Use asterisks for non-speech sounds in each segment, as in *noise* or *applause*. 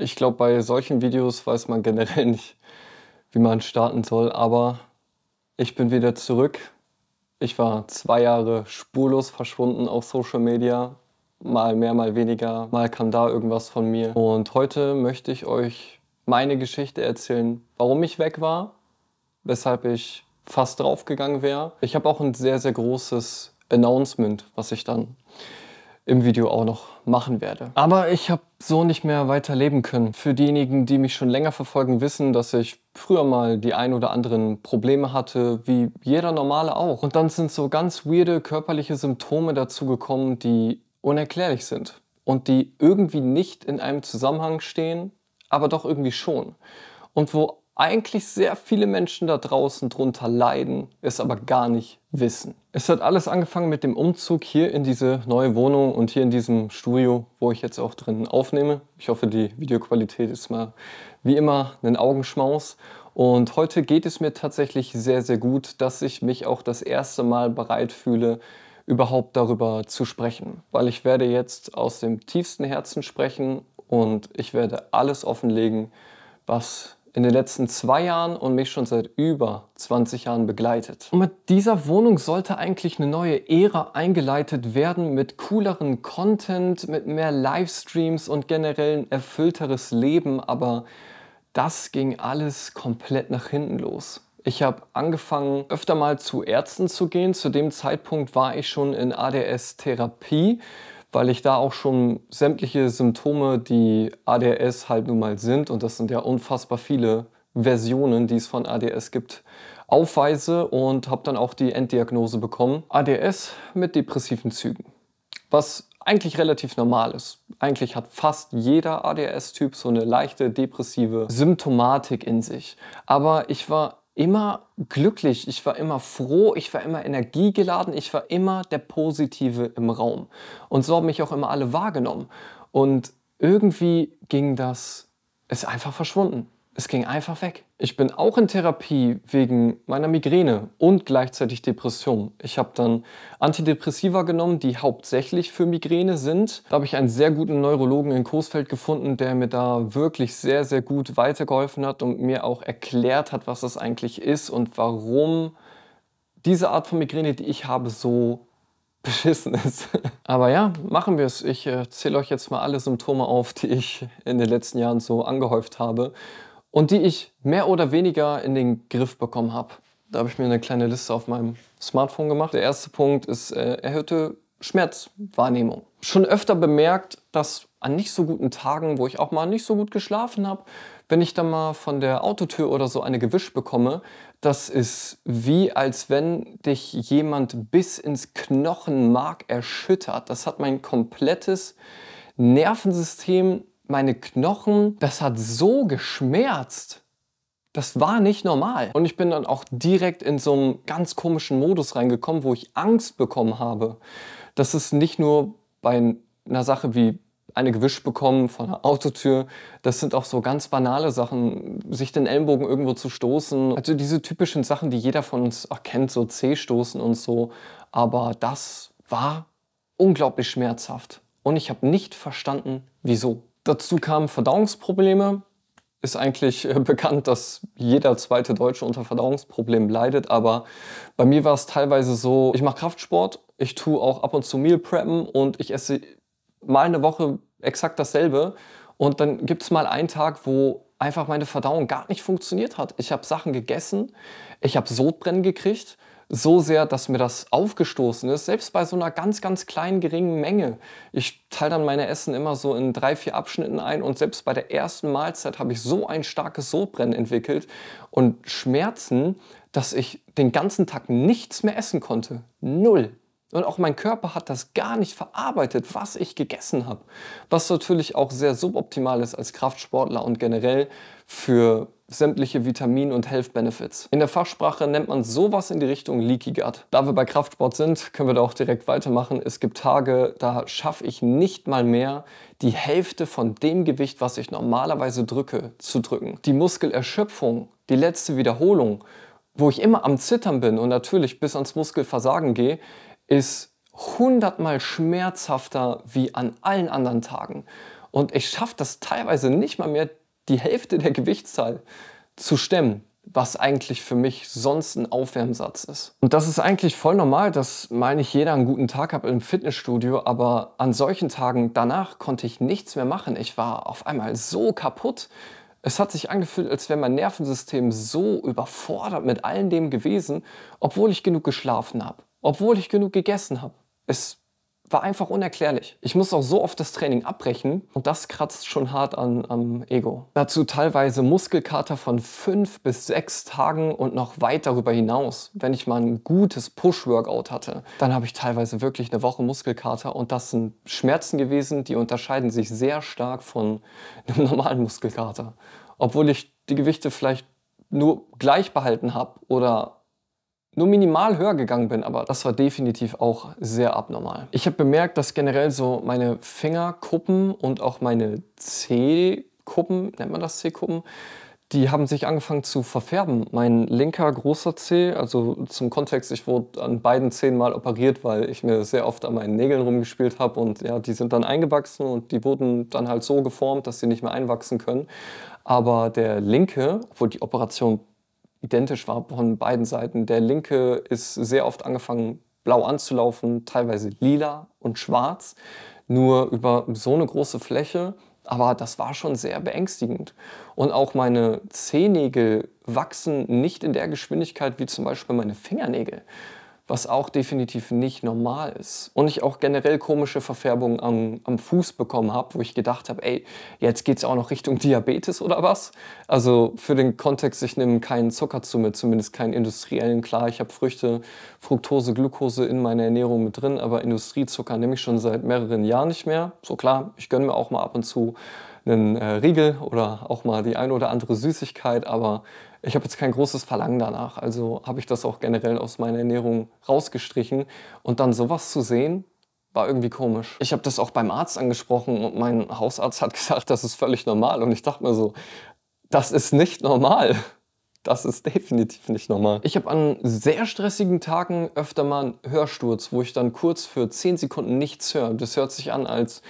Ich glaube, bei solchen Videos weiß man generell nicht, wie man starten soll, aber ich bin wieder zurück. Ich war zwei Jahre spurlos verschwunden auf Social Media. Mal mehr, mal weniger, mal kam da irgendwas von mir. Und heute möchte ich euch meine Geschichte erzählen, warum ich weg war, weshalb ich fast draufgegangen wäre. Ich habe auch ein sehr, sehr großes Announcement, was ich dann im Video auch noch machen werde. Aber ich habe so nicht mehr weiter leben können. Für diejenigen, die mich schon länger verfolgen, wissen, dass ich früher mal die ein oder anderen Probleme hatte, wie jeder normale auch. Und dann sind so ganz weirde körperliche Symptome dazugekommen, die unerklärlich sind und die irgendwie nicht in einem Zusammenhang stehen, aber doch irgendwie schon. Und wo eigentlich sehr viele Menschen da draußen drunter leiden, es aber mhm. gar nicht wissen. Es hat alles angefangen mit dem Umzug hier in diese neue Wohnung und hier in diesem Studio, wo ich jetzt auch drinnen aufnehme. Ich hoffe, die Videoqualität ist mal wie immer ein Augenschmaus. Und heute geht es mir tatsächlich sehr, sehr gut, dass ich mich auch das erste Mal bereit fühle, überhaupt darüber zu sprechen. Weil ich werde jetzt aus dem tiefsten Herzen sprechen und ich werde alles offenlegen, was in den letzten zwei Jahren und mich schon seit über 20 Jahren begleitet. Und mit dieser Wohnung sollte eigentlich eine neue Ära eingeleitet werden mit cooleren Content, mit mehr Livestreams und generell ein erfüllteres Leben, aber das ging alles komplett nach hinten los. Ich habe angefangen, öfter mal zu Ärzten zu gehen. Zu dem Zeitpunkt war ich schon in ADS-Therapie weil ich da auch schon sämtliche Symptome, die ADS halt nun mal sind, und das sind ja unfassbar viele Versionen, die es von ADS gibt, aufweise und habe dann auch die Enddiagnose bekommen. ADS mit depressiven Zügen. Was eigentlich relativ normal ist. Eigentlich hat fast jeder ADS-Typ so eine leichte depressive Symptomatik in sich. Aber ich war immer glücklich, ich war immer froh, ich war immer energiegeladen, ich war immer der Positive im Raum. Und so haben mich auch immer alle wahrgenommen. Und irgendwie ging das, ist einfach verschwunden es ging einfach weg. Ich bin auch in Therapie wegen meiner Migräne und gleichzeitig Depression. Ich habe dann Antidepressiva genommen, die hauptsächlich für Migräne sind. Da habe ich einen sehr guten Neurologen in Coesfeld gefunden, der mir da wirklich sehr, sehr gut weitergeholfen hat und mir auch erklärt hat, was das eigentlich ist und warum diese Art von Migräne, die ich habe, so beschissen ist. *laughs* Aber ja, machen wir es. Ich äh, zähle euch jetzt mal alle Symptome auf, die ich in den letzten Jahren so angehäuft habe und die ich mehr oder weniger in den Griff bekommen habe. Da habe ich mir eine kleine Liste auf meinem Smartphone gemacht. Der erste Punkt ist äh, erhöhte Schmerzwahrnehmung. Schon öfter bemerkt, dass an nicht so guten Tagen, wo ich auch mal nicht so gut geschlafen habe, wenn ich dann mal von der Autotür oder so eine gewischt bekomme, das ist wie als wenn dich jemand bis ins Knochenmark erschüttert. Das hat mein komplettes Nervensystem meine Knochen, das hat so geschmerzt. Das war nicht normal. Und ich bin dann auch direkt in so einen ganz komischen Modus reingekommen, wo ich Angst bekommen habe. Das ist nicht nur bei einer Sache wie eine gewischt bekommen von der Autotür. Das sind auch so ganz banale Sachen, sich den Ellenbogen irgendwo zu stoßen. Also diese typischen Sachen, die jeder von uns kennt, so C-Stoßen und so. Aber das war unglaublich schmerzhaft. Und ich habe nicht verstanden, wieso. Dazu kamen Verdauungsprobleme. Ist eigentlich äh, *laughs* bekannt, dass jeder zweite Deutsche unter Verdauungsproblemen leidet, aber bei mir war es teilweise so, ich mache Kraftsport, ich tue auch ab und zu Meal Preppen und ich esse mal eine Woche exakt dasselbe und dann gibt es mal einen Tag, wo einfach meine Verdauung gar nicht funktioniert hat. Ich habe Sachen gegessen, ich habe Sodbrennen gekriegt, so sehr, dass mir das aufgestoßen ist, selbst bei so einer ganz, ganz kleinen, geringen Menge. Ich teile dann meine Essen immer so in drei, vier Abschnitten ein und selbst bei der ersten Mahlzeit habe ich so ein starkes Sodbrennen entwickelt und Schmerzen, dass ich den ganzen Tag nichts mehr essen konnte. Null. Und auch mein Körper hat das gar nicht verarbeitet, was ich gegessen habe. Was natürlich auch sehr suboptimal ist als Kraftsportler und generell für sämtliche Vitamin- und Health-Benefits. In der Fachsprache nennt man sowas in die Richtung Leaky Gut. Da wir bei Kraftsport sind, können wir da auch direkt weitermachen. Es gibt Tage, da schaffe ich nicht mal mehr, die Hälfte von dem Gewicht, was ich normalerweise drücke, zu drücken. Die Muskelerschöpfung, die letzte Wiederholung, wo ich immer am Zittern bin und natürlich bis ans Muskelversagen gehe, ist hundertmal schmerzhafter wie an allen anderen Tagen. Und ich schaffe das teilweise nicht mal mehr, die Hälfte der Gewichtszahl zu stemmen, was eigentlich für mich sonst ein Aufwärmsatz ist. Und das ist eigentlich voll normal, dass meine ich, jeder einen guten Tag hat im Fitnessstudio, aber an solchen Tagen danach konnte ich nichts mehr machen. Ich war auf einmal so kaputt. Es hat sich angefühlt, als wäre mein Nervensystem so überfordert mit all dem gewesen, obwohl ich genug geschlafen habe, obwohl ich genug gegessen habe. Es war einfach unerklärlich. Ich muss auch so oft das Training abbrechen und das kratzt schon hart an, am Ego. Dazu teilweise Muskelkater von fünf bis sechs Tagen und noch weit darüber hinaus. Wenn ich mal ein gutes Push-Workout hatte, dann habe ich teilweise wirklich eine Woche Muskelkater und das sind Schmerzen gewesen, die unterscheiden sich sehr stark von *laughs* einem normalen Muskelkater. Obwohl ich die Gewichte vielleicht nur gleich behalten habe oder nur minimal höher gegangen bin, aber das war definitiv auch sehr abnormal. Ich habe bemerkt, dass generell so meine Fingerkuppen und auch meine C-Kuppen, nennt man das C-Kuppen, die haben sich angefangen zu verfärben. Mein linker großer C, also zum Kontext, ich wurde an beiden Zehen mal operiert, weil ich mir sehr oft an meinen Nägeln rumgespielt habe und ja, die sind dann eingewachsen und die wurden dann halt so geformt, dass sie nicht mehr einwachsen können. Aber der linke, obwohl die Operation identisch war von beiden Seiten. Der linke ist sehr oft angefangen, blau anzulaufen, teilweise lila und schwarz, nur über so eine große Fläche. Aber das war schon sehr beängstigend. Und auch meine Zehennägel wachsen nicht in der Geschwindigkeit wie zum Beispiel meine Fingernägel was auch definitiv nicht normal ist. Und ich auch generell komische Verfärbungen am, am Fuß bekommen habe, wo ich gedacht habe, ey, jetzt geht es auch noch Richtung Diabetes oder was? Also für den Kontext, ich nehme keinen Zucker zu mir, zumindest keinen industriellen. Klar, ich habe Früchte, Fructose, Glucose in meiner Ernährung mit drin, aber Industriezucker nehme ich schon seit mehreren Jahren nicht mehr. So klar, ich gönne mir auch mal ab und zu einen äh, Riegel oder auch mal die ein oder andere Süßigkeit, aber ich habe jetzt kein großes Verlangen danach. Also habe ich das auch generell aus meiner Ernährung rausgestrichen. Und dann sowas zu sehen, war irgendwie komisch. Ich habe das auch beim Arzt angesprochen und mein Hausarzt hat *laughs* gesagt, das ist völlig normal. Und ich dachte mir so, das ist nicht normal das ist definitiv nicht normal. Ich habe an sehr stressigen Tagen öfter mal einen Hörsturz, wo ich dann kurz für 10 Sekunden nichts höre. Das hört sich an, als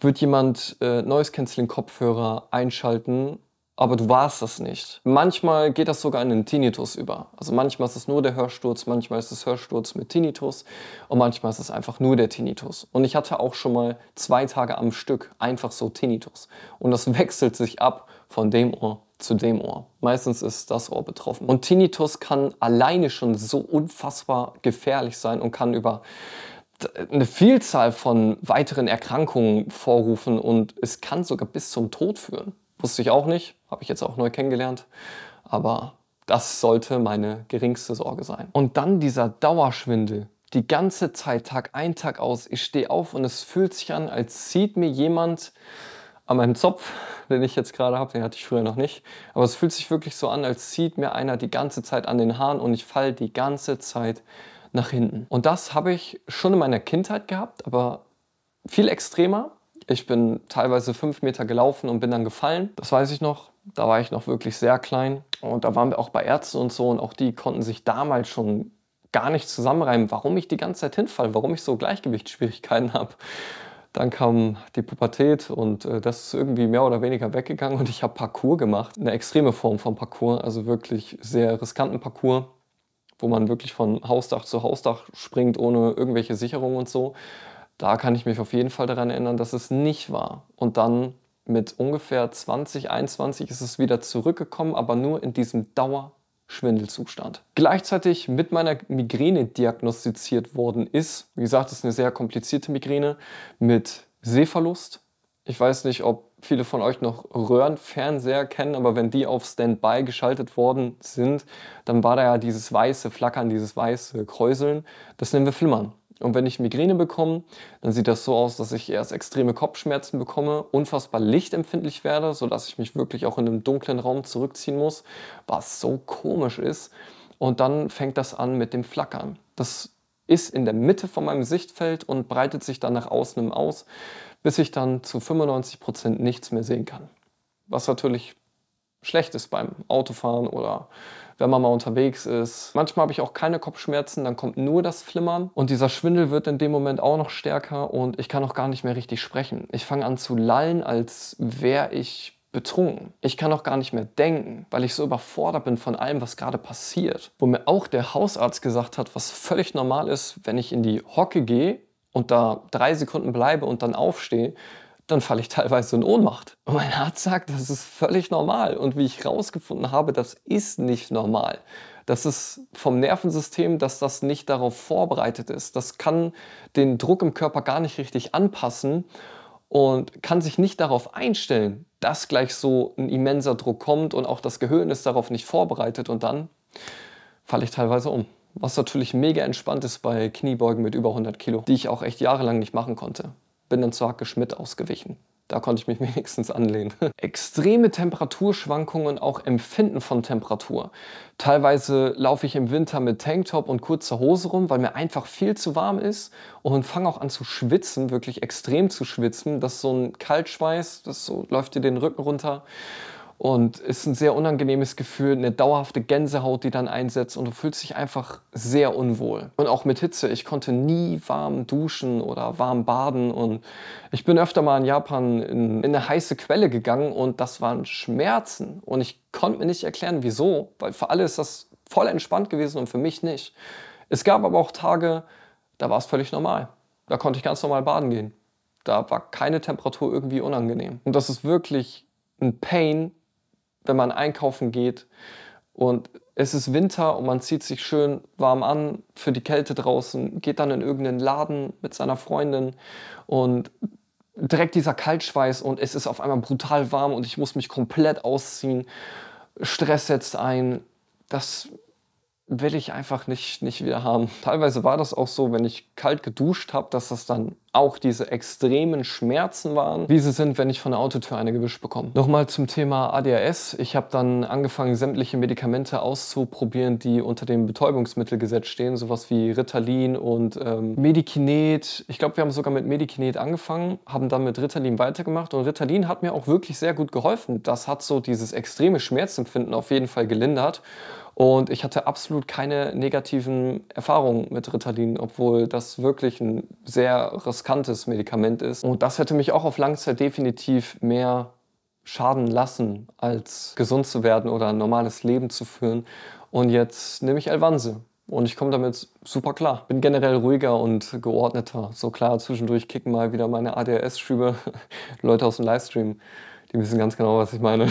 würde jemand äh, Noise Cancelling Kopfhörer einschalten, aber du warst das nicht. Manchmal geht das sogar in den Tinnitus über. Also manchmal ist es nur der Hörsturz, manchmal ist es Hörsturz mit Tinnitus und manchmal ist es einfach nur der Tinnitus. Und ich hatte auch schon mal zwei Tage am Stück einfach so Tinnitus. Und das *laughs* wechselt sich ab von dem Ohr zu dem Ohr. Meistens ist das Ohr betroffen. Und Tinnitus kann alleine schon so unfassbar gefährlich sein und kann über äh, eine Vielzahl von weiteren Erkrankungen vorrufen und es kann sogar bis zum Tod führen. Wusste ich auch nicht, habe ich jetzt auch neu kennengelernt, aber das sollte meine geringste Sorge sein. Und dann dieser Dauerschwindel, die ganze Zeit, Tag ein, Tag aus. Ich stehe auf und es fühlt sich an, als zieht mir jemand an meinem Zopf, den ich jetzt gerade habe, den hatte ich früher noch nicht. Aber es fühlt sich wirklich so an, als zieht mir einer die ganze Zeit an den Haaren und ich falle die ganze Zeit nach hinten. Und das habe ich schon in meiner Kindheit gehabt, aber viel extremer. Ich bin teilweise fünf Meter gelaufen und bin dann gefallen. Das weiß ich noch. Da war ich noch wirklich sehr klein. Und da waren wir auch bei Ärzten und so. Und auch die konnten sich damals schon gar nicht zusammenreimen, warum ich die ganze Zeit hinfall, warum ich so Gleichgewichtsschwierigkeiten habe. Dann kam die Pubertät und äh, das ist irgendwie mehr oder weniger weggegangen und ich habe Parkour gemacht. Eine extreme Form von Parkour, also wirklich sehr riskanten Parkour, wo man wirklich von Hausdach zu Hausdach springt ohne irgendwelche Sicherungen und so. Da kann ich mich auf jeden Fall daran erinnern, dass es nicht war. Und dann mit ungefähr 20, 21 ist es wieder zurückgekommen, aber nur in diesem Dauer Schwindelzustand. Gleichzeitig mit meiner Migräne diagnostiziert worden ist, wie gesagt, es ist eine sehr komplizierte Migräne mit Sehverlust. Ich weiß nicht, ob viele von euch noch Röhrenfernseher kennen, aber wenn die auf Standby geschaltet worden sind, dann war da ja dieses weiße Flackern, dieses weiße Kräuseln. Das nennen wir Flimmern. Und wenn ich Migräne bekomme, dann sieht das so aus, dass ich erst extreme Kopfschmerzen bekomme, unfassbar lichtempfindlich werde, sodass ich mich wirklich auch in einem dunklen Raum zurückziehen muss, was so komisch ist. Und dann fängt das an mit dem Flackern. Das ist in der Mitte von meinem Sichtfeld und breitet sich dann nach außen aus, bis ich dann zu 95% Prozent nichts mehr sehen kann. Was natürlich schlecht ist beim Autofahren oder wenn man mal unterwegs ist. Manchmal habe ich auch keine Kopfschmerzen, dann kommt nur das Flimmern und dieser Schwindel wird in dem Moment auch noch stärker und ich kann auch gar nicht mehr richtig sprechen. Ich fange an zu lallen, als wäre ich betrunken. Ich kann auch gar nicht mehr denken, weil ich so überfordert bin von allem, was gerade passiert. Wo mir auch der Hausarzt gesagt hat, was völlig normal ist, wenn ich in die Hocke gehe und da drei Sekunden bleibe und dann aufstehe, dann falle ich teilweise in Ohnmacht. Und mein Arzt sagt, das ist völlig normal. Und wie ich herausgefunden habe, das ist nicht normal. Das ist vom Nervensystem, dass das nicht darauf vorbereitet ist. Das kann den Druck im Körper gar nicht richtig anpassen und kann sich nicht darauf einstellen, dass gleich so ein immenser Druck kommt und auch das Gehirn ist darauf nicht vorbereitet und dann falle ich teilweise um. Was natürlich mega entspannt ist bei Kniebeugen mit über 100 Kilo, die ich auch echt jahrelang nicht machen konnte bin dann zu Hacke Schmidt ausgewichen. Da konnte ich mich *laughs* wenigstens anlehnen. *laughs* Extreme Temperaturschwankungen und auch Empfinden von Temperatur. Teilweise laufe ich im Winter mit Tanktop und kurzer Hose rum, weil mir einfach viel zu warm ist und fange auch an zu schwitzen, wirklich extrem zu schwitzen. Das ist so ein Kaltschweiß, das so, läuft dir den Rücken runter. Und ist ein sehr unangenehmes Gefühl, eine dauerhafte Gänsehaut, die dann einsetzt und du fühlst dich einfach sehr unwohl. Und auch mit Hitze. Ich konnte nie warm duschen oder warm baden und ich bin öfter mal in Japan in, in eine heiße Quelle gegangen und das waren Schmerzen. Und ich konnte mir nicht erklären, wieso, weil für alle ist das voll entspannt gewesen und für mich nicht. Es gab aber auch Tage, da war es völlig normal. Da konnte ich ganz normal baden gehen. Da war keine Temperatur irgendwie unangenehm. Und das ist wirklich ein Pain, wenn man einkaufen geht und es ist Winter und man zieht sich schön warm an für die Kälte draußen, geht dann in irgendeinen Laden mit seiner Freundin und direkt dieser Kaltschweiß und es ist auf einmal brutal warm und ich muss mich komplett ausziehen. Stress setzt ein. Das will ich einfach nicht, nicht wieder haben. Teilweise war das auch so, wenn ich kalt geduscht habe, dass das dann auch diese extremen Schmerzen waren, wie sie sind, wenn ich von der Autotür eine gewischt bekomme. Nochmal zum Thema ADHS. Ich habe dann angefangen, sämtliche Medikamente auszuprobieren, die unter dem Betäubungsmittelgesetz stehen, sowas wie Ritalin und ähm, Medikinet. Ich glaube, wir haben sogar mit Medikinet angefangen, haben dann mit Ritalin weitergemacht und Ritalin hat mir auch wirklich sehr gut geholfen. Das hat so dieses extreme Schmerzempfinden auf jeden Fall gelindert und ich hatte absolut keine negativen Erfahrungen mit Ritalin, obwohl das wirklich ein sehr riskantes Medikament ist. Und das hätte mich auch auf Langzeit definitiv mehr schaden lassen, als gesund zu werden oder ein normales Leben zu führen. Und jetzt nehme ich Elvanse. Und ich komme damit super klar. Bin generell ruhiger und geordneter. So klar, zwischendurch kicken mal wieder meine ADHS-Schübe. *laughs* Leute aus dem Livestream, die wissen ganz genau, was ich meine.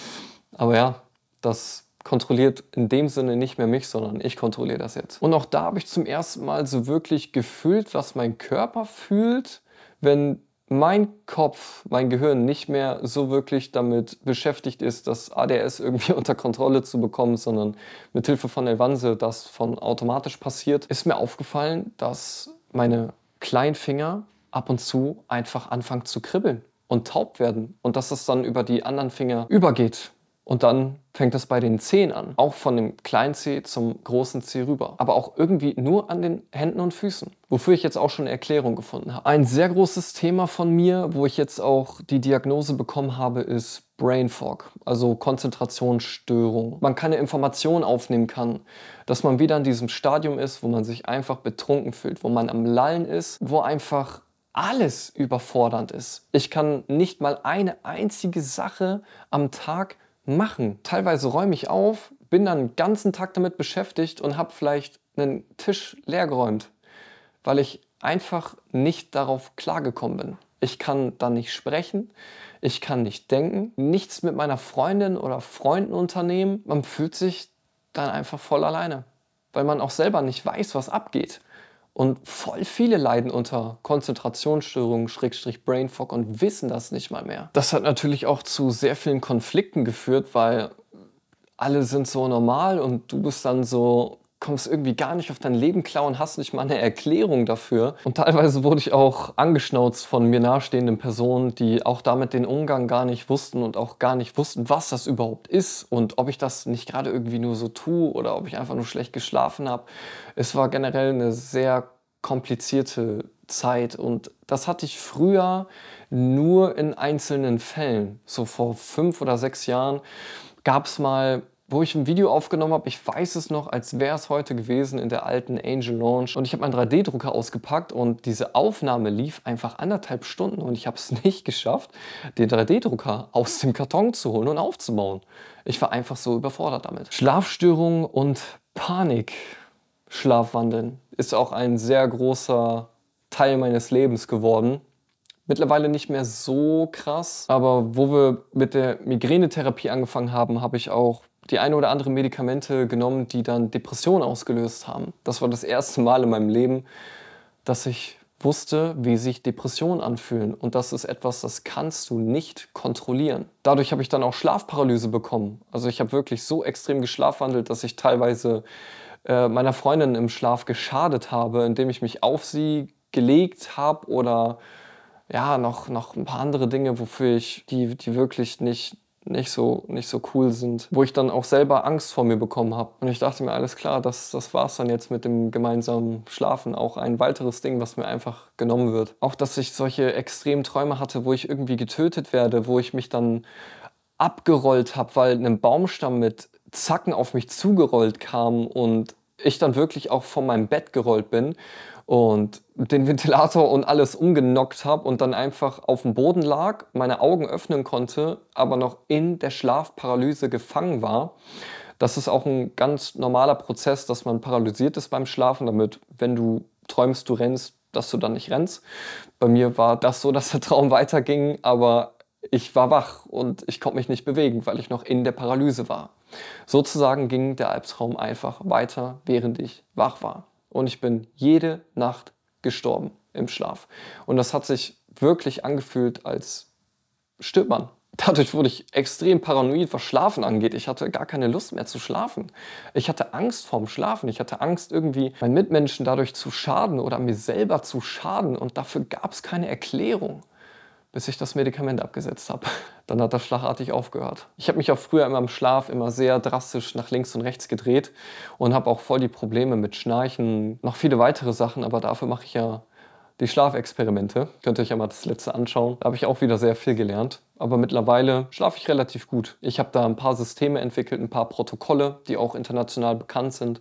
*laughs* Aber ja, das kontrolliert in dem Sinne nicht mehr mich, sondern ich kontrolliere das jetzt. Und auch da habe ich zum ersten Mal so wirklich gefühlt, was mein Körper fühlt, wenn mein Kopf, mein Gehirn nicht mehr so wirklich damit beschäftigt ist, das ADS irgendwie *laughs* unter Kontrolle zu bekommen, sondern mit Hilfe von Elvanse das von automatisch passiert, ist mir aufgefallen, dass meine kleinen Finger ab und zu einfach anfangen zu kribbeln und taub werden und dass es dann über die anderen Finger übergeht. Und dann fängt das bei den Zehen an. Auch von dem kleinen Zeh zum großen Zeh rüber. Aber auch irgendwie nur an den Händen und Füßen. Wofür ich jetzt auch schon eine Erklärung gefunden habe. Ein sehr großes Thema von mir, wo ich jetzt auch die Diagnose bekommen habe, ist Brain Fog. Also Konzentrationsstörung. Man keine Informationen aufnehmen kann. Dass man wieder in diesem Stadium ist, wo man sich einfach betrunken fühlt. Wo man am Lallen ist. Wo einfach alles überfordernd ist. Ich kann nicht mal eine einzige Sache am Tag machen. Teilweise räume ich auf, bin dann den ganzen Tag damit beschäftigt und habe vielleicht einen Tisch leergeräumt, weil ich einfach nicht darauf klargekommen bin. Ich kann dann nicht sprechen, ich kann nicht denken, nichts mit meiner Freundin oder Freunden unternehmen. Man fühlt sich dann einfach voll alleine, weil man auch selber nicht weiß, was abgeht. Und voll viele leiden unter Konzentrationsstörungen, Schrägstrich Brain Fog und wissen das nicht mal mehr. Das hat natürlich auch zu sehr vielen Konflikten geführt, weil alle sind so normal und du bist dann so kommst irgendwie gar nicht auf dein Leben klar und hast nicht mal eine Erklärung dafür. Und teilweise wurde ich auch angeschnauzt von mir nahestehenden Personen, die auch damit den Umgang gar nicht wussten und auch gar nicht wussten, was das überhaupt ist und ob ich das nicht gerade irgendwie nur so tue oder ob ich einfach nur schlecht geschlafen habe. Es war generell eine sehr komplizierte Zeit und das hatte ich früher nur in einzelnen Fällen. So vor fünf oder sechs Jahren gab es mal wo ich ein Video aufgenommen habe. Ich weiß es noch, als wäre es heute gewesen in der alten Angel Launch. Und ich habe meinen 3D-Drucker ausgepackt und diese Aufnahme lief einfach anderthalb Stunden und ich habe es *laughs* nicht geschafft, den 3D-Drucker aus dem Karton zu holen und aufzubauen. Ich war einfach so überfordert damit. Schlafstörungen und Panik. Schlafwandeln ist auch ein sehr großer Teil meines Lebens geworden. Mittlerweile nicht mehr so krass, aber wo wir mit der Migränetherapie angefangen haben, habe ich auch die eine oder andere Medikamente genommen, die dann Depressionen ausgelöst haben. Das war das erste Mal in meinem Leben, dass ich wusste, wie sich Depressionen anfühlen. Und das ist etwas, das kannst du nicht kontrollieren. Dadurch habe ich dann auch Schlafparalyse bekommen. Also ich habe wirklich so extrem geschlafwandelt, dass ich teilweise äh, meiner Freundin im Schlaf geschadet habe, indem ich mich auf sie gelegt habe oder ja, noch, noch ein paar andere Dinge, wofür ich, die, die wirklich nicht, nicht so, nicht so cool sind, wo ich dann auch selber Angst vor mir bekommen habe. Und ich dachte mir, alles klar, das, das war es dann jetzt mit dem gemeinsamen Schlafen. Auch ein weiteres Ding, was mir einfach genommen wird. Auch, dass ich solche extremen Träume hatte, wo ich irgendwie getötet werde, wo ich mich dann abgerollt habe, weil ein Baumstamm mit Zacken auf mich zugerollt kam und ich dann wirklich auch von meinem Bett gerollt bin und den Ventilator und alles umgenockt habe und dann einfach auf dem Boden lag, meine Augen öffnen konnte, aber noch in der Schlafparalyse gefangen war. Das ist auch ein ganz normaler Prozess, dass man paralysiert ist beim Schlafen, damit, wenn du träumst, du rennst, dass du dann nicht rennst. Bei mir war das so, *laughs* dass der Traum weiterging, aber ich war wach und ich konnte mich nicht bewegen, weil ich noch in der Paralyse war. Sozusagen ging der Albtraum einfach weiter, während ich wach war und ich bin jede Nacht gestorben im Schlaf. Und das hat sich wirklich angefühlt, als stirbt man. Dadurch wurde ich extrem paranoid, was Schlafen angeht. Ich hatte gar keine Lust mehr zu schlafen. Ich hatte Angst vorm Schlafen. Ich hatte Angst, irgendwie meinen Mitmenschen dadurch zu schaden oder mir selber zu schaden. Und dafür gab es keine Erklärung bis ich das Medikament abgesetzt habe. Dann hat das schlagartig aufgehört. Ich habe mich auch früher immer im Schlaf immer sehr drastisch nach links und rechts gedreht und habe auch voll die Probleme mit Schnarchen, noch viele weitere Sachen, aber dafür mache ich ja die Schlafexperimente. Könnt ihr euch ja mal das letzte anschauen. Da habe ich auch wieder sehr viel gelernt. Aber mittlerweile schlafe ich relativ gut. Ich habe da ein paar Systeme entwickelt, ein paar Protokolle, die auch international bekannt sind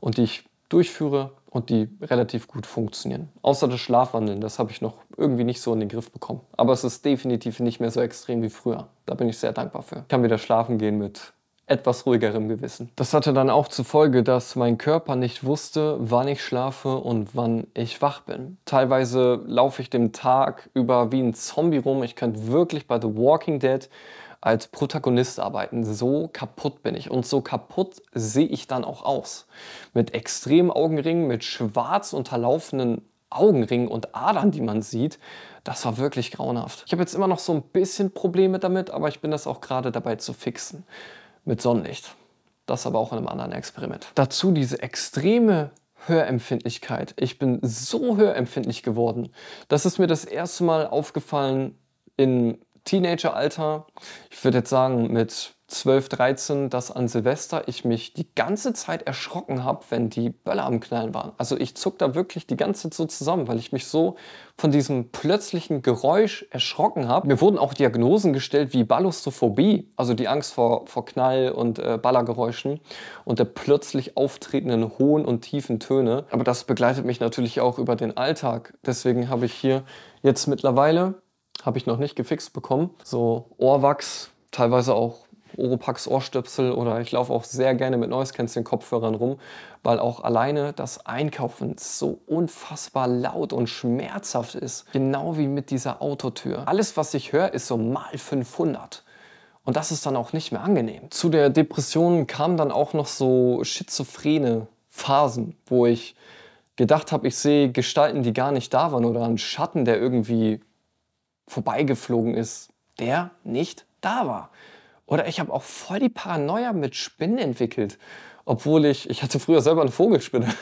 und die ich durchführe und die relativ gut funktionieren. Außer das Schlafwandeln, das habe ich noch irgendwie nicht so in den Griff bekommen. Aber es ist definitiv nicht mehr so extrem wie früher. Da bin ich sehr dankbar für. Ich kann wieder schlafen gehen mit etwas ruhigerem Gewissen. Das hatte dann auch zur Folge, dass mein Körper nicht wusste, wann ich schlafe und wann ich wach bin. Teilweise laufe ich den Tag über wie ein Zombie rum. Ich könnte wirklich bei The Walking Dead als Protagonist arbeiten. So kaputt bin ich und so kaputt sehe ich dann auch aus. Mit extremen Augenringen, mit schwarz unterlaufenden Augenringen und Adern, die man sieht, das war wirklich grauenhaft. Ich habe jetzt immer noch so ein bisschen Probleme damit, aber ich bin das auch gerade dabei zu fixen. Mit Sonnenlicht. Das aber auch in einem anderen Experiment. Dazu diese extreme Hörempfindlichkeit. Ich bin so hörempfindlich geworden. Das ist mir das erste Mal aufgefallen in Teenageralter, ich würde jetzt sagen mit 12, 13, dass an Silvester ich mich die ganze Zeit erschrocken habe, wenn die Böller am Knallen waren. Also ich zuck da wirklich die ganze Zeit so zusammen, weil ich mich so von diesem plötzlichen Geräusch erschrocken habe. Mir wurden auch Diagnosen gestellt wie Ballustophobie, also die Angst vor, vor Knall- und äh, Ballergeräuschen und der plötzlich auftretenden hohen und tiefen Töne. Aber das begleitet mich natürlich auch über den Alltag. Deswegen habe ich hier jetzt mittlerweile habe ich noch nicht gefixt bekommen. So Ohrwachs, teilweise auch Oropax Ohrstöpsel oder ich laufe auch sehr gerne mit Noise Cancelling Kopfhörern rum, weil auch alleine das Einkaufen so unfassbar laut und schmerzhaft ist, genau wie mit dieser Autotür. Alles was ich höre ist so mal 500. Und das ist dann auch nicht mehr angenehm. Zu der Depression kamen dann auch noch so schizophrene Phasen, wo ich gedacht habe, ich sehe Gestalten, die gar nicht da waren oder einen Schatten, der irgendwie vorbeigeflogen ist, der nicht da war. Oder ich habe auch voll die Paranoia mit Spinnen entwickelt, obwohl ich, ich hatte früher selber eine Vogelspinne. *laughs*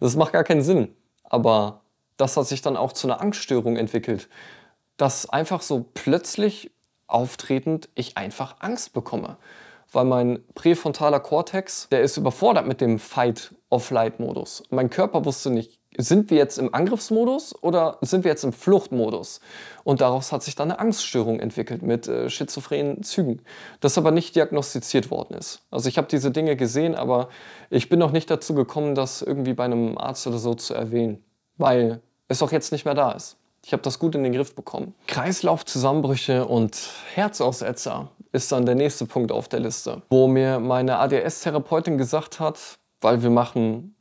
Das macht gar keinen Sinn. Aber das hat sich dann auch zu einer Angststörung entwickelt, dass einfach so plötzlich auftretend ich einfach Angst bekomme, weil mein präfrontaler Kortex, der ist überfordert mit dem fight of light modus Mein Körper wusste nicht, sind wir jetzt im Angriffsmodus oder sind wir jetzt im Fluchtmodus? Und daraus hat sich dann eine Angststörung entwickelt mit äh, schizophrenen Zügen, das aber nicht diagnostiziert worden ist. Also ich habe diese Dinge gesehen, aber ich bin noch nicht dazu gekommen, das irgendwie bei einem Arzt oder so zu erwähnen, weil es auch jetzt nicht mehr da ist. Ich habe das gut in den Griff bekommen. Kreislaufzusammenbrüche und Herzaussetzer ist dann der nächste Punkt auf der Liste, wo mir meine ADS-Therapeutin gesagt hat, weil wir machen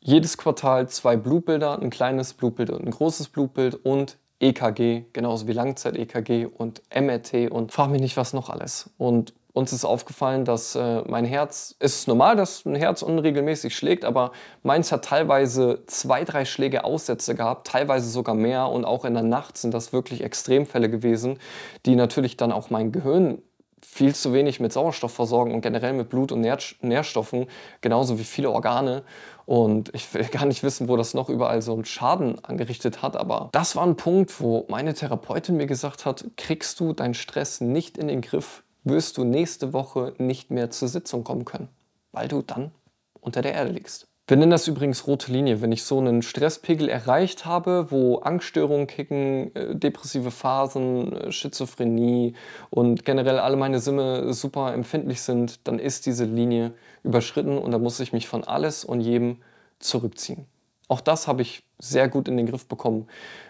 jedes Quartal zwei Blutbilder, ein kleines Blutbild und ein großes Blutbild und EKG, genauso wie Langzeit-EKG und MRT und frag mich nicht, was noch alles. Und uns ist aufgefallen, dass äh, mein Herz, es ist normal, dass ein Herz unregelmäßig schlägt, aber meins hat teilweise zwei, drei Schläge Aussätze gehabt, teilweise sogar mehr und auch in der Nacht sind das wirklich Extremfälle gewesen, die natürlich dann auch mein Gehirn viel zu wenig mit Sauerstoff versorgen und generell mit Blut und Nährstoffen, genauso wie viele Organe. Und ich will gar nicht wissen, wo das noch überall so einen Schaden angerichtet hat, aber das war ein Punkt, wo meine Therapeutin mir gesagt hat, kriegst du deinen Stress nicht in den Griff, wirst du nächste Woche nicht mehr zur Sitzung kommen können, weil du dann unter der Erde liegst. Wir nennen das übrigens rote Linie, wenn ich so einen Stresspegel erreicht habe, wo Angststörungen kicken, äh, depressive Phasen, äh, Schizophrenie und generell alle meine Sinne super empfindlich sind, dann ist diese Linie überschritten und da muss ich mich von alles und jedem zurückziehen. Auch das habe ich sehr gut in den Griff bekommen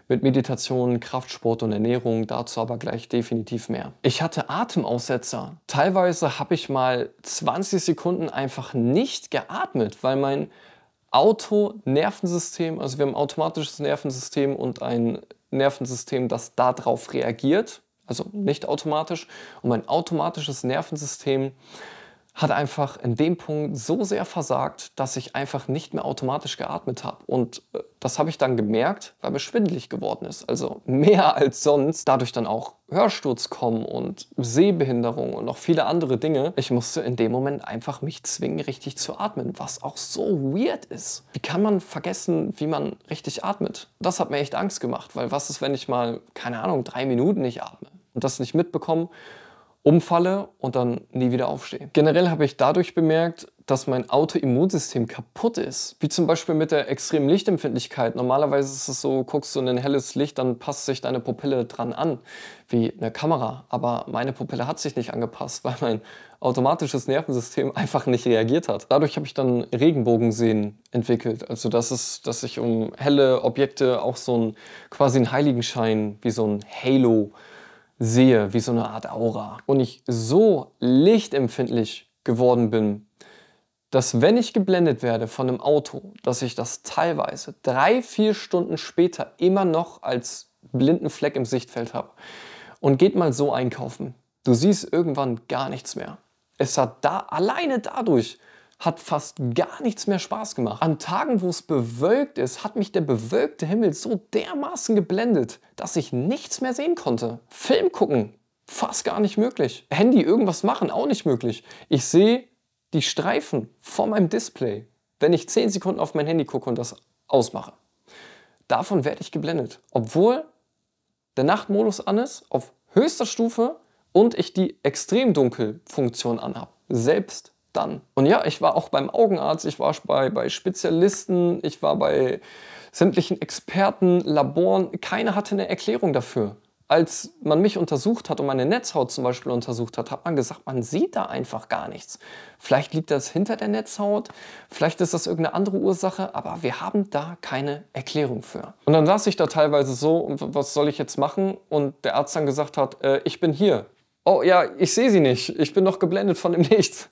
mit Meditation, Kraftsport und Ernährung, dazu aber gleich definitiv mehr. Ich hatte Atemaussetzer. Teilweise habe ich mal 20 Sekunden einfach nicht geatmet, weil mein Autonervensystem, also wir haben ein automatisches Nervensystem und ein Nervensystem, das darauf reagiert, also nicht automatisch, und mein automatisches Nervensystem hat einfach in dem Punkt so sehr versagt, dass ich einfach nicht mehr automatisch geatmet habe. Und äh, das habe ich dann gemerkt, weil mir schwindelig geworden ist. Also mehr *laughs* als sonst. Dadurch dann auch Hörsturz kommen und Sehbehinderung und noch viele andere Dinge. Ich musste in dem Moment einfach mich zwingen, richtig zu atmen, was auch so weird ist. Wie kann man vergessen, wie man richtig atmet? Das hat mir echt Angst gemacht, weil was ist, wenn ich mal, keine Ahnung, drei Minuten nicht atme und das nicht mitbekomme? umfalle und dann nie wieder aufstehe. Generell habe ich dadurch bemerkt, dass mein Autoimmunsystem kaputt ist. Wie zum Beispiel mit der extremen Lichtempfindlichkeit. Normalerweise ist es so, guckst du in ein helles Licht, dann passt sich deine Pupille dran an, wie eine Kamera. Aber meine Pupille hat sich nicht angepasst, *laughs* weil mein automatisches Nervensystem einfach nicht reagiert hat. Dadurch habe ich dann Regenbogensehen entwickelt. Also das ist, dass ich um helle Objekte auch so einen quasi einen Heiligenschein, wie so ein Halo sehe, wie so eine Art Aura. Und ich so lichtempfindlich geworden bin, dass wenn ich geblendet werde von einem Auto, dass ich das teilweise drei, vier Stunden später immer noch als blinden Fleck im Sichtfeld habe. Und geht mal so einkaufen. Du siehst irgendwann gar nichts mehr. Es hat da alleine dadurch hat fast gar nichts mehr Spaß gemacht. An Tagen, wo es bewölkt ist, hat mich der bewölkte Himmel so dermaßen geblendet, dass ich nichts mehr sehen konnte. Film gucken, fast gar nicht möglich. Handy irgendwas machen, auch nicht möglich. Ich sehe die Streifen vor meinem Display, wenn ich 10 Sekunden auf mein Handy gucke und das ausmache. Davon werde ich geblendet, obwohl der Nachtmodus an ist, auf höchster Stufe und ich die Extremdunkelfunktion anhabe. Selbst dann. Und ja, ich war auch beim Augenarzt, ich war bei, bei Spezialisten, ich war bei sämtlichen Experten, Laboren. Keiner hatte eine Erklärung dafür. Als man mich untersucht hat und meine Netzhaut zum Beispiel untersucht hat, hat man gesagt, man sieht da einfach gar nichts. Vielleicht liegt das hinter der Netzhaut, vielleicht ist das irgendeine andere Ursache, aber wir haben da keine Erklärung für. Und dann saß ich da teilweise so, was soll ich jetzt machen? Und der Arzt dann gesagt hat, äh, ich bin hier, oh ja, ich sehe sie nicht. Ich bin noch geblendet von dem *laughs* Nichts.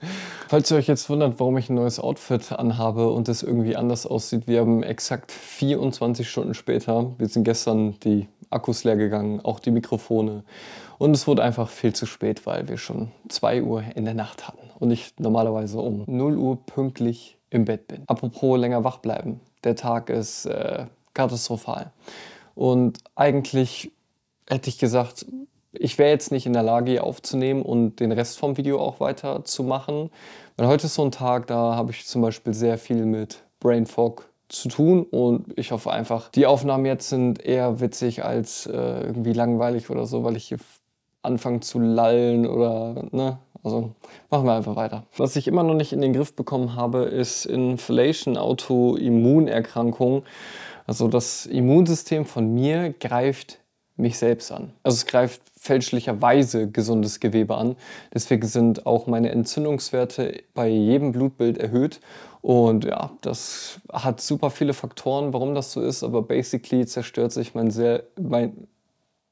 Falls ihr euch jetzt wundert, warum ich ein neues Outfit anhabe und es irgendwie anders aussieht, wir haben exakt 24 Stunden später, wir sind gestern die Akkus leer gegangen, auch die Mikrofone. Und es wurde einfach viel zu spät, weil wir schon 2 Uhr in der Nacht hatten und ich normalerweise um 0 Uhr pünktlich im Bett bin. Apropos länger wach bleiben. Der Tag ist äh, katastrophal. Und eigentlich hätte ich gesagt, ich wäre jetzt nicht in der Lage, hier aufzunehmen und den Rest vom Video auch weiterzumachen. Weil heute ist so ein Tag, da habe ich zum Beispiel sehr viel mit Brain Fog zu tun und ich hoffe einfach, die Aufnahmen jetzt sind eher witzig als äh, irgendwie langweilig oder so, weil ich hier anfange zu lallen oder ne. Also machen wir einfach weiter. Was ich immer noch nicht in den Griff bekommen habe, ist Inflation, Autoimmunerkrankung. Also das Immunsystem von mir greift mich selbst an. Also es greift fälschlicherweise gesundes Gewebe an. Deswegen sind auch meine Entzündungswerte bei jedem Blutbild erhöht. Und ja, das hat super viele Faktoren, warum das so ist. Aber basically zerstört sich mein, sehr, mein,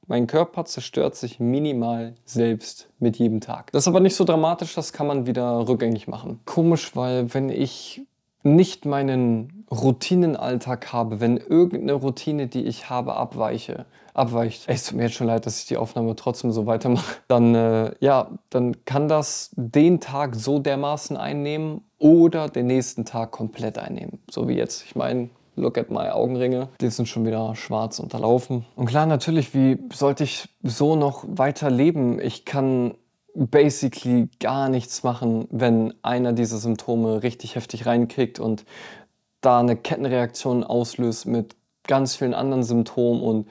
mein Körper zerstört sich minimal selbst mit jedem Tag. Das ist aber nicht so dramatisch, das kann man wieder rückgängig machen. Komisch, weil wenn ich nicht meinen Routinenalltag habe, wenn irgendeine Routine, die ich habe, abweiche, abweicht, es tut mir jetzt schon leid, dass ich die Aufnahme trotzdem so weitermache, dann äh, ja, dann kann das den Tag so dermaßen einnehmen oder den nächsten Tag komplett einnehmen. So wie jetzt. Ich meine, Look at my Augenringe. Die sind schon wieder schwarz unterlaufen. Und klar, natürlich, wie sollte ich so noch weiterleben? Ich kann basically gar nichts machen, wenn einer dieser Symptome richtig heftig reinkickt und da eine Kettenreaktion auslöst mit ganz vielen anderen Symptomen und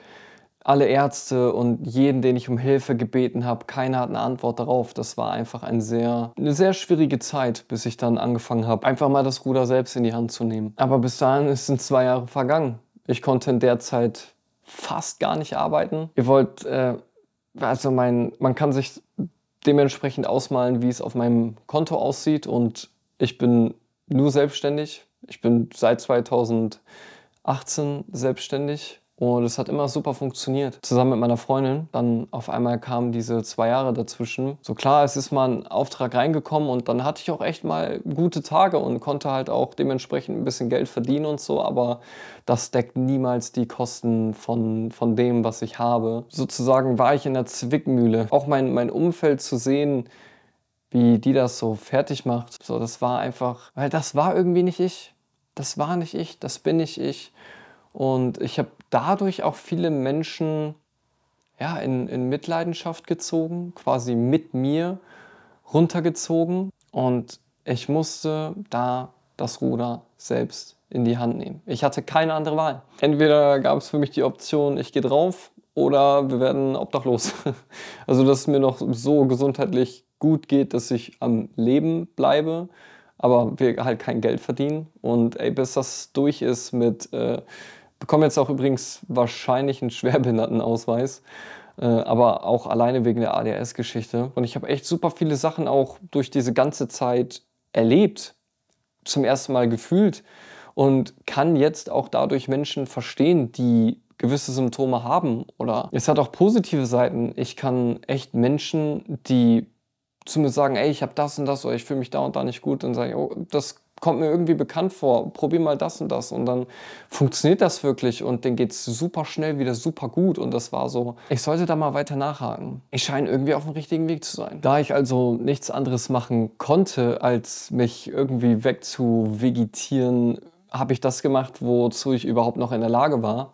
alle Ärzte und jeden, den ich um Hilfe gebeten habe, keiner hat eine Antwort darauf. Das war einfach ein sehr, eine sehr schwierige Zeit, bis ich dann angefangen habe, einfach mal das Ruder selbst in die Hand zu nehmen. Aber bis dahin sind zwei Jahre vergangen. Ich konnte in der Zeit fast gar nicht arbeiten. Ihr wollt, äh, also mein, man kann sich dementsprechend ausmalen, wie es auf meinem Konto aussieht und ich bin nur selbstständig. Ich bin seit 2018 selbstständig und es hat immer super funktioniert. Zusammen mit meiner Freundin. Dann auf einmal kamen diese zwei Jahre dazwischen. So klar, es ist mal ein Auftrag reingekommen und dann hatte ich auch echt mal gute Tage und konnte halt auch dementsprechend ein bisschen Geld verdienen und so. Aber das deckt niemals die Kosten von, von dem, was ich habe. Sozusagen war ich in der Zwickmühle. Auch mein, mein Umfeld zu sehen, wie die das so fertig macht. So, das war einfach, weil das war irgendwie nicht ich das war nicht ich, das bin ich ich. Und ich habe dadurch auch viele Menschen ja, in, in Mitleidenschaft gezogen, quasi mit mir runtergezogen. Und ich musste da das Ruder selbst in die Hand nehmen. Ich hatte keine andere Wahl. Entweder gab es für mich die Option, ich gehe drauf oder wir werden obdachlos. *laughs* Also, dass es mir noch so gesundheitlich gut geht, dass ich am Leben bleibe aber wir halt kein Geld verdienen. Und ey, bis das durch ist mit, äh, bekommen jetzt auch übrigens wahrscheinlich einen Schwerbehindertenausweis, äh, aber auch alleine wegen der adhs geschichte Und ich habe echt super viele Sachen auch durch diese ganze Zeit erlebt, zum ersten Mal gefühlt und kann jetzt auch dadurch Menschen verstehen, die gewisse Symptome haben. Oder es hat auch positive Seiten. Ich kann echt Menschen, die zu mir sagen, ey, ich habe das und das oder ich fühle mich da und da nicht gut, dann sage ich, oh, das kommt mir irgendwie bekannt vor, probier mal das und das und dann funktioniert das wirklich und dann geht es super schnell wieder super gut und das war so, ich sollte da mal weiter nachhaken. Ich scheine irgendwie auf dem richtigen Weg zu sein. Da ich also nichts anderes machen konnte, als mich irgendwie wegzuvegetieren, habe ich das gemacht, wozu ich überhaupt noch in der Lage war,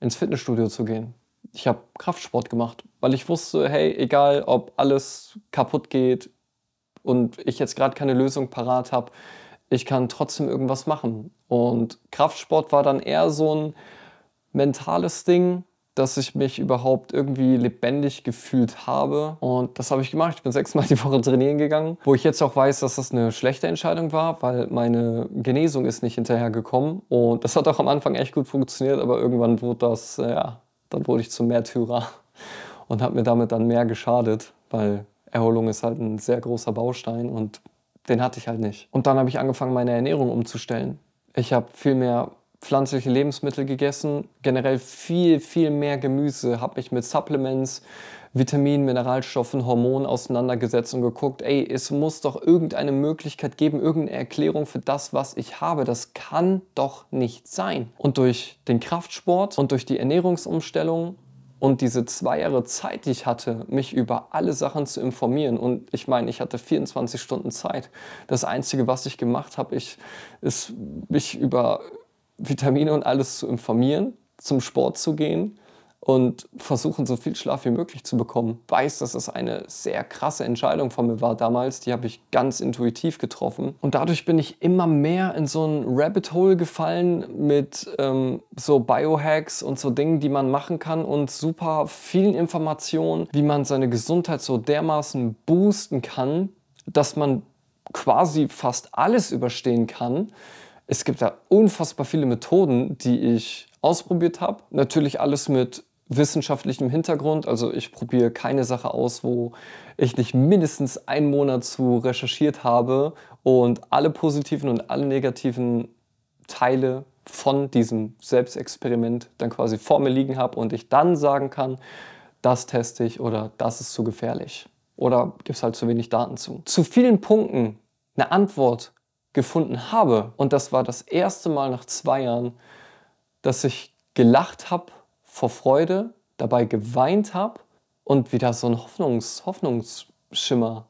ins Fitnessstudio zu gehen. Ich habe Kraftsport gemacht weil ich wusste, hey, egal ob alles kaputt geht und ich jetzt gerade keine Lösung parat habe, ich kann trotzdem irgendwas machen. Und Kraftsport war dann eher so ein mentales Ding, dass ich mich überhaupt irgendwie lebendig gefühlt habe. Und das habe ich gemacht. Ich bin sechsmal die Woche trainieren gegangen, wo ich jetzt auch weiß, dass das eine schlechte Entscheidung war, weil meine Genesung ist nicht hinterhergekommen. Und das hat auch am Anfang echt gut funktioniert, aber irgendwann wurde das, ja, dann wurde ich zum Märtyrer und habe mir damit dann mehr geschadet, weil Erholung ist halt ein sehr großer Baustein und den hatte ich halt nicht. Und dann habe ich angefangen, meine Ernährung umzustellen. Ich habe viel mehr pflanzliche Lebensmittel gegessen, generell viel, viel mehr Gemüse, habe mich mit Supplements, Vitaminen, Mineralstoffen, Hormonen auseinandergesetzt und geguckt, ey, es muss doch irgendeine Möglichkeit geben, irgendeine Erklärung für das, was ich habe. Das kann doch nicht sein. Und durch den Kraftsport und durch die Ernährungsumstellung und diese zwei Jahre Zeit, die ich hatte, mich über alle Sachen zu informieren, und ich meine, ich hatte 24 Stunden Zeit. Das Einzige, was ich gemacht habe, ich, ist, mich über Vitamine und alles zu informieren, zum Sport zu gehen, und versuchen, so viel Schlaf wie möglich zu bekommen. Weiß, dass das eine sehr krasse Entscheidung von mir war damals. Die habe ich ganz intuitiv getroffen. Und dadurch bin ich immer mehr in so ein Rabbit Hole gefallen mit ähm, so Biohacks und so Dingen, die man machen kann und super vielen Informationen, wie man seine Gesundheit so dermaßen boosten kann, dass man quasi fast alles überstehen kann. Es gibt da unfassbar viele Methoden, die ich ausprobiert habe. Natürlich alles mit wissenschaftlichem Hintergrund. Also ich probiere keine Sache aus, wo ich nicht mindestens einen Monat zu recherchiert habe und alle positiven und alle negativen Teile von diesem Selbstexperiment dann quasi vor mir liegen habe und ich dann sagen kann, das teste ich oder das ist zu gefährlich oder gibt es halt zu wenig Daten zu. Zu vielen Punkten eine Antwort gefunden habe und das war das erste Mal nach zwei Jahren, dass ich gelacht habe vor Freude dabei geweint habe und wieder so einen Hoffnungs Hoffnungsschimmer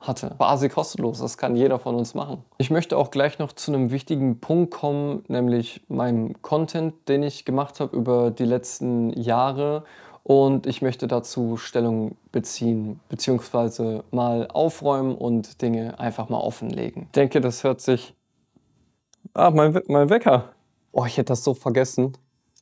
hatte. Quasi kostenlos, das kann jeder von uns machen. Ich möchte auch gleich noch zu einem wichtigen Punkt kommen, nämlich meinem Content, den ich gemacht habe über die letzten Jahre. Und ich möchte dazu Stellung beziehen, beziehungsweise mal aufräumen und Dinge einfach mal offenlegen. Ich denke, das hört sich. Ah, mein, mein Wecker. Oh, ich hätte das so vergessen.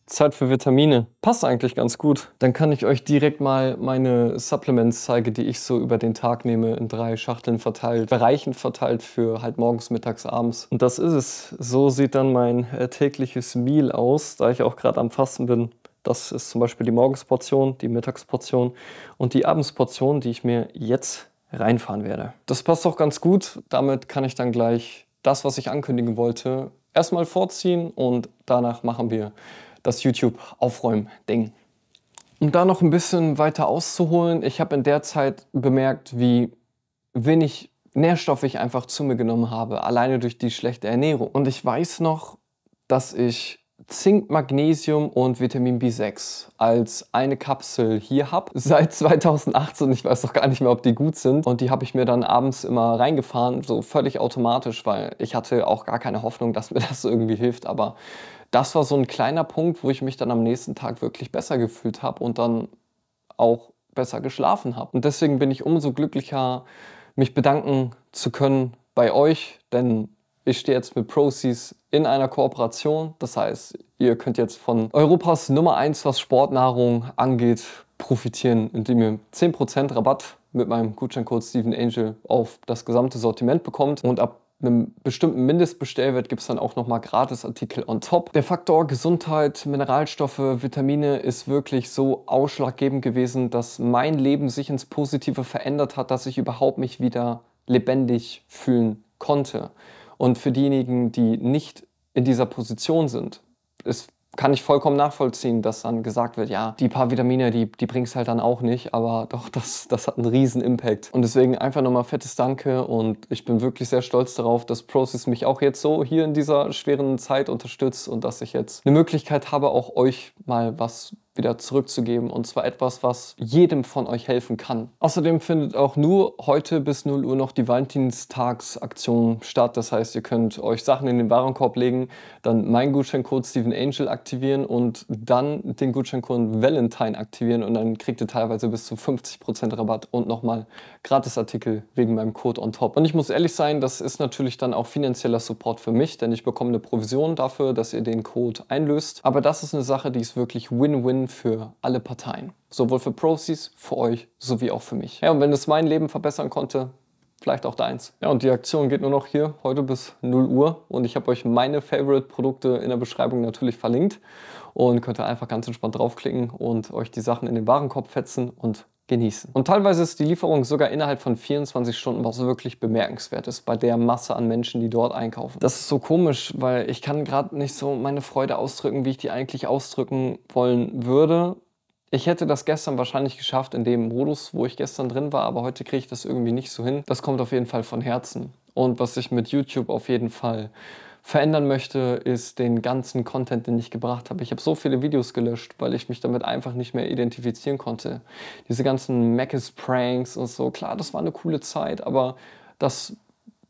Zeit für Vitamine. Passt eigentlich ganz gut. Dann kann ich euch direkt mal meine Supplements zeigen, die ich so über den Tag nehme, in drei Schachteln verteilt, Bereichen verteilt für halt morgens, mittags, abends. Und das ist es. So sieht dann mein äh, tägliches Meal aus, da ich auch gerade am Fasten bin. Das ist zum Beispiel die Morgensportion, die Mittagsportion und die Abendsportion, die ich mir jetzt reinfahren werde. Das passt auch ganz gut. Damit kann ich dann gleich das, was ich ankündigen wollte, erstmal vorziehen und danach machen wir das YouTube-Aufräumen-Ding. Um da noch ein bisschen weiter auszuholen, ich habe in der Zeit bemerkt, wie wenig Nährstoffe ich einfach zu mir genommen habe, alleine durch die schlechte Ernährung. Und ich weiß noch, dass ich Zink, Magnesium und Vitamin B6 als eine Kapsel hier habe. *laughs* Seit 2018, ich weiß noch gar nicht mehr, ob die gut sind. Und die habe ich mir dann abends immer reingefahren, so völlig automatisch, weil ich hatte auch gar keine Hoffnung, dass mir *laughs* das irgendwie hilft. Aber das war so ein kleiner Punkt, wo ich mich dann am nächsten Tag wirklich besser gefühlt habe und dann auch besser geschlafen habe. Und deswegen bin ich umso glücklicher, mich bedanken zu können bei euch, denn ich stehe jetzt mit Proceeds in einer Kooperation. Das heißt, ihr könnt jetzt von Europas Nummer 1, was Sportnahrung angeht, profitieren, indem ihr 10% Rabatt mit meinem Gutscheincode Steven Angel auf das gesamte Sortiment bekommt. Und ab einem bestimmten Mindestbestellwert gibt es dann auch nochmal Gratisartikel on top. Der Faktor Gesundheit, Mineralstoffe, Vitamine ist wirklich so ausschlaggebend gewesen, dass mein Leben sich ins Positive verändert hat, dass ich überhaupt mich wieder lebendig fühlen konnte. Und für diejenigen, die nicht in dieser Position sind, ist kann ich vollkommen nachvollziehen, dass dann gesagt wird, ja, die paar Vitamine, die, die bringst halt dann auch nicht, aber *laughs* doch, das, das hat einen riesen Impact. Und deswegen einfach nochmal fettes Danke und ich bin wirklich sehr stolz darauf, dass Process mich auch jetzt so hier in dieser schweren Zeit unterstützt und dass ich jetzt eine Möglichkeit habe, auch euch mal was wieder zurückzugeben. Und zwar etwas, was jedem von euch helfen kann. Außerdem findet auch nur heute bis 0 Uhr noch die Valentinstagsaktion statt. Das heißt, ihr könnt euch Sachen in den Warenkorb legen, dann meinen Gutscheincode Steven Angel aktivieren und dann den Gutscheincode Valentine aktivieren. Und dann kriegt ihr teilweise bis zu 50% Rabatt und nochmal Gratisartikel wegen meinem Code on top. Und ich muss ehrlich sein, das ist natürlich dann auch finanzieller Support für mich, denn ich bekomme eine Provision dafür, dass ihr den Code einlöst. Aber das ist eine Sache, die ist wirklich Win-Win Gewinnen für alle Parteien. Sowohl für Proceeds, für euch, sowie auch für mich. Ja, und wenn es mein Leben verbessern konnte, vielleicht auch deins. Ja, und die Aktion geht nur noch hier heute bis 0 Uhr und ich habe euch meine Favorite Produkte in der Beschreibung natürlich verlinkt und könnt ihr einfach ganz entspannt draufklicken und euch die Sachen in den Warenkorb fetzen und genießen. Und teilweise ist die Lieferung sogar innerhalb von 24 Stunden, was wirklich bemerkenswert ist bei der Masse an Menschen, die dort einkaufen. Das ist so komisch, weil ich kann gerade nicht so meine Freude ausdrücken, wie ich die eigentlich ausdrücken wollen würde. Ich hätte das gestern wahrscheinlich geschafft in dem Modus, wo ich gestern drin war, aber heute kriege ich das irgendwie nicht so hin. Das kommt auf jeden Fall von Herzen. Und was ich mit YouTube auf jeden Fall verändern möchte, ist den ganzen Content, den ich gebracht habe. Ich habe so viele Videos gelöscht, weil ich mich damit einfach nicht mehr identifizieren konnte. Diese ganzen Mackes-Pranks und so, klar, das war eine coole Zeit, aber das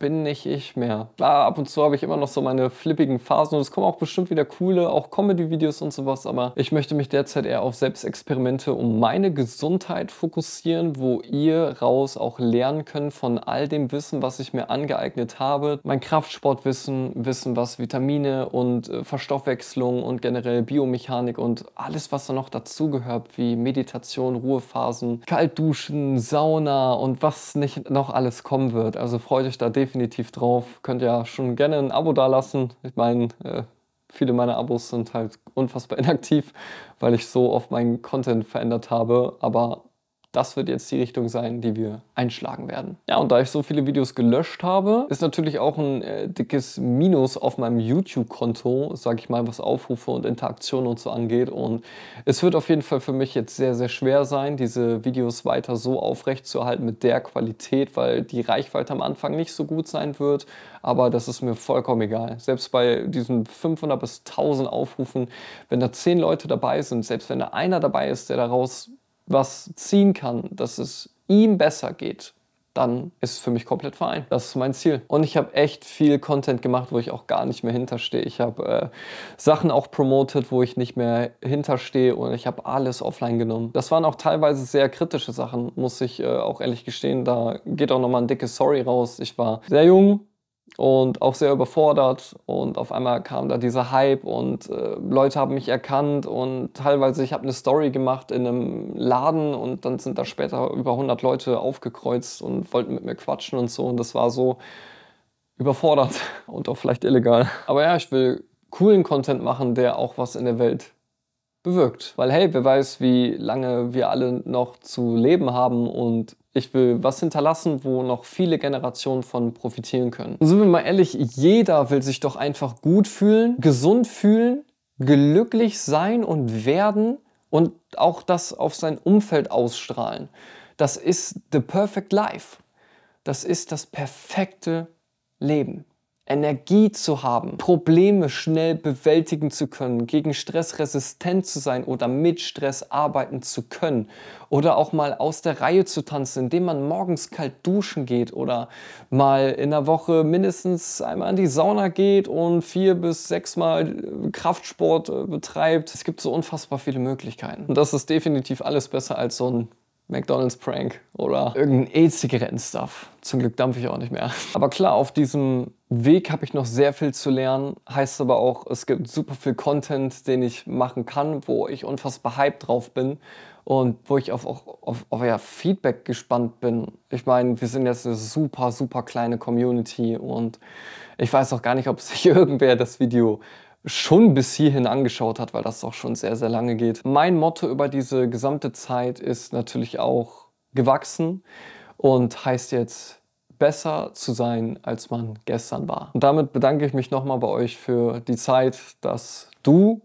bin nicht ich mehr. Klar, ah, ab und zu habe ich immer noch so meine flippigen Phasen und es kommen auch bestimmt wieder coole, auch Comedy-Videos und sowas, aber ich möchte mich derzeit eher auf Selbstexperimente um meine Gesundheit fokussieren, wo ihr raus auch lernen könnt von all dem Wissen, was ich mir angeeignet habe. Mein Kraftsportwissen, Wissen, was Vitamine und äh, Verstoffwechslung und generell Biomechanik und alles, was da noch dazugehört, wie Meditation, Ruhephasen, Kaltduschen, Sauna und was nicht noch alles kommen wird. Also freut euch da definitiv definitiv drauf. Könnt ja schon gerne ein Abo dalassen. Ich meine, äh, viele meiner Abos sind halt unfassbar *laughs* inaktiv, weil ich so oft meinen Content verändert habe. Aber das wird jetzt die Richtung sein, die wir einschlagen werden. Ja, und da ich so viele Videos gelöscht habe, ist natürlich auch ein äh, dickes Minus auf meinem YouTube-Konto, sage ich mal, was Aufrufe und Interaktionen und so angeht. Und es wird auf jeden Fall für mich jetzt sehr, sehr schwer sein, diese Videos weiter so aufrechtzuerhalten mit der Qualität, weil die Reichweite am Anfang nicht so gut sein wird. Aber das ist mir vollkommen egal. Selbst bei diesen 500 bis 1000 Aufrufen, wenn da 10 Leute dabei sind, selbst wenn da einer dabei ist, der daraus was ziehen kann, dass es ihm besser geht, dann ist es für mich komplett fein. Das ist mein Ziel. Und ich habe echt viel Content gemacht, wo ich auch gar nicht mehr hinterstehe. Ich habe äh, Sachen auch promotet, wo ich nicht mehr hinterstehe und ich habe alles offline genommen. Das waren auch teilweise sehr kritische Sachen, muss ich äh, auch ehrlich gestehen. Da geht auch nochmal ein dickes Sorry raus. Ich war sehr jung, und auch sehr überfordert. Und auf einmal kam da dieser Hype und äh, Leute haben mich erkannt und teilweise, ich habe eine Story gemacht in einem Laden und dann sind da später über 100 Leute aufgekreuzt und wollten mit mir quatschen und so. Und das war so überfordert *laughs* und auch vielleicht illegal. Aber ja, ich will coolen Content machen, der auch was in der Welt bewirkt. Weil hey, wer weiß, wie lange wir alle noch zu leben haben und ich will was hinterlassen, wo noch viele Generationen von profitieren können. Und sind wir mal ehrlich, jeder will sich doch einfach gut fühlen, gesund fühlen, glücklich sein und werden und auch das auf sein Umfeld ausstrahlen. Das ist the perfect life. Das ist das perfekte Leben. Energie zu haben, Probleme schnell bewältigen zu können, gegen Stress resistent zu sein oder mit Stress arbeiten zu können oder auch mal aus der Reihe zu tanzen, indem man morgens kalt duschen geht oder mal in der Woche mindestens einmal in die Sauna geht und vier bis sechsmal Kraftsport äh, betreibt. Es gibt so unfassbar viele Möglichkeiten und das ist definitiv alles besser als so ein McDonalds-Prank oder irgendein E-Zigaretten-Stuff. Zum Glück dampfe ich auch nicht mehr. *laughs* Aber klar, auf diesem Weg habe ich noch sehr viel zu lernen. Heißt aber auch, es gibt super viel Content, den ich machen kann, wo ich unfassbar hyped drauf bin und wo ich auf, auf, auf euer Feedback gespannt bin. Ich meine, wir sind jetzt eine super, super kleine Community und ich weiß auch gar nicht, ob sich *laughs* irgendwer das Video schon bis hierhin angeschaut hat, weil das auch schon sehr, sehr lange geht. Mein Motto über diese gesamte Zeit ist natürlich auch gewachsen und heißt jetzt besser zu sein, als man gestern war. Und damit bedanke ich mich nochmal bei euch für die Zeit, dass du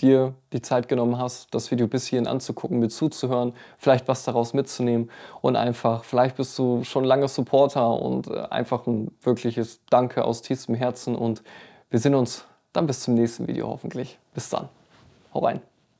dir die Zeit genommen hast, das Video bis hierhin anzugucken, mir zuzuhören, vielleicht was daraus mitzunehmen und einfach, vielleicht bist du schon lange Supporter und äh, einfach ein wirkliches Danke aus tiefstem Herzen und wir sehen uns dann bis zum nächsten Video hoffentlich. Bis dann. Hau rein.